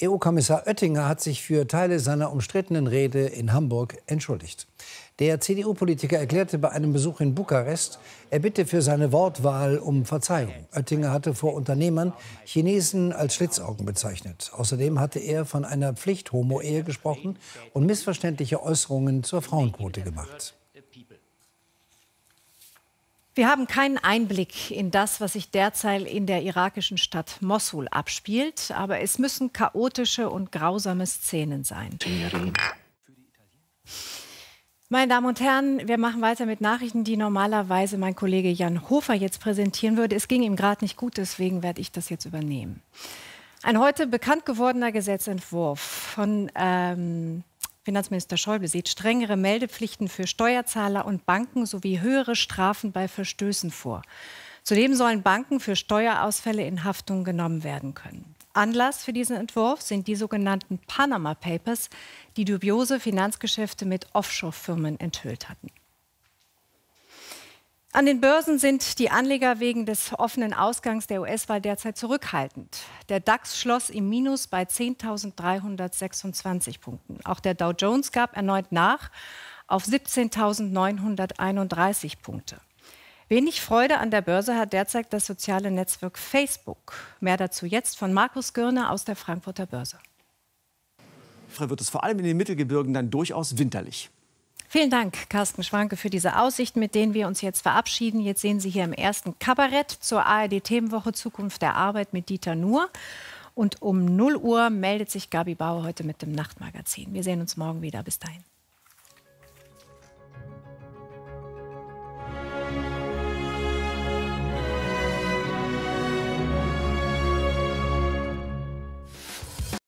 EU-Kommissar Oettinger hat sich für Teile seiner umstrittenen Rede in Hamburg entschuldigt. Der CDU-Politiker erklärte bei einem Besuch in Bukarest, er bitte für seine Wortwahl um Verzeihung. Oettinger hatte vor Unternehmern Chinesen als Schlitzaugen bezeichnet. Außerdem hatte er von einer Pflicht-Homo-Ehe gesprochen und missverständliche Äußerungen zur Frauenquote gemacht. Wir haben keinen Einblick in das, was sich derzeit in der irakischen Stadt Mossul abspielt, aber es müssen chaotische und grausame Szenen sein. Meine Damen und Herren, wir machen weiter mit Nachrichten, die normalerweise mein Kollege Jan Hofer jetzt präsentieren würde. Es ging ihm gerade nicht gut, deswegen werde ich das jetzt übernehmen. Ein heute bekannt gewordener Gesetzentwurf von ähm, Finanzminister Schäuble sieht strengere Meldepflichten für Steuerzahler und Banken sowie höhere Strafen bei Verstößen vor. Zudem sollen Banken für Steuerausfälle in Haftung genommen werden können. Anlass für diesen Entwurf sind die sogenannten Panama Papers, die dubiose Finanzgeschäfte mit Offshore-Firmen enthüllt hatten. An den Börsen sind die Anleger wegen des offenen Ausgangs der US-Wahl derzeit zurückhaltend. Der DAX schloss im Minus bei 10.326 Punkten. Auch der Dow Jones gab erneut nach auf 17.931 Punkte. Wenig Freude an der Börse hat derzeit das soziale Netzwerk Facebook. Mehr dazu jetzt von Markus Görner aus der Frankfurter Börse. Wird es vor allem in den Mittelgebirgen dann durchaus winterlich. Vielen Dank, Carsten Schwanke, für diese Aussichten, mit denen wir uns jetzt verabschieden. Jetzt sehen Sie hier im ersten Kabarett zur ARD-Themenwoche Zukunft der Arbeit mit Dieter Nuhr. Und um 0 Uhr meldet sich Gabi Bauer heute mit dem Nachtmagazin. Wir sehen uns morgen wieder. Bis dahin.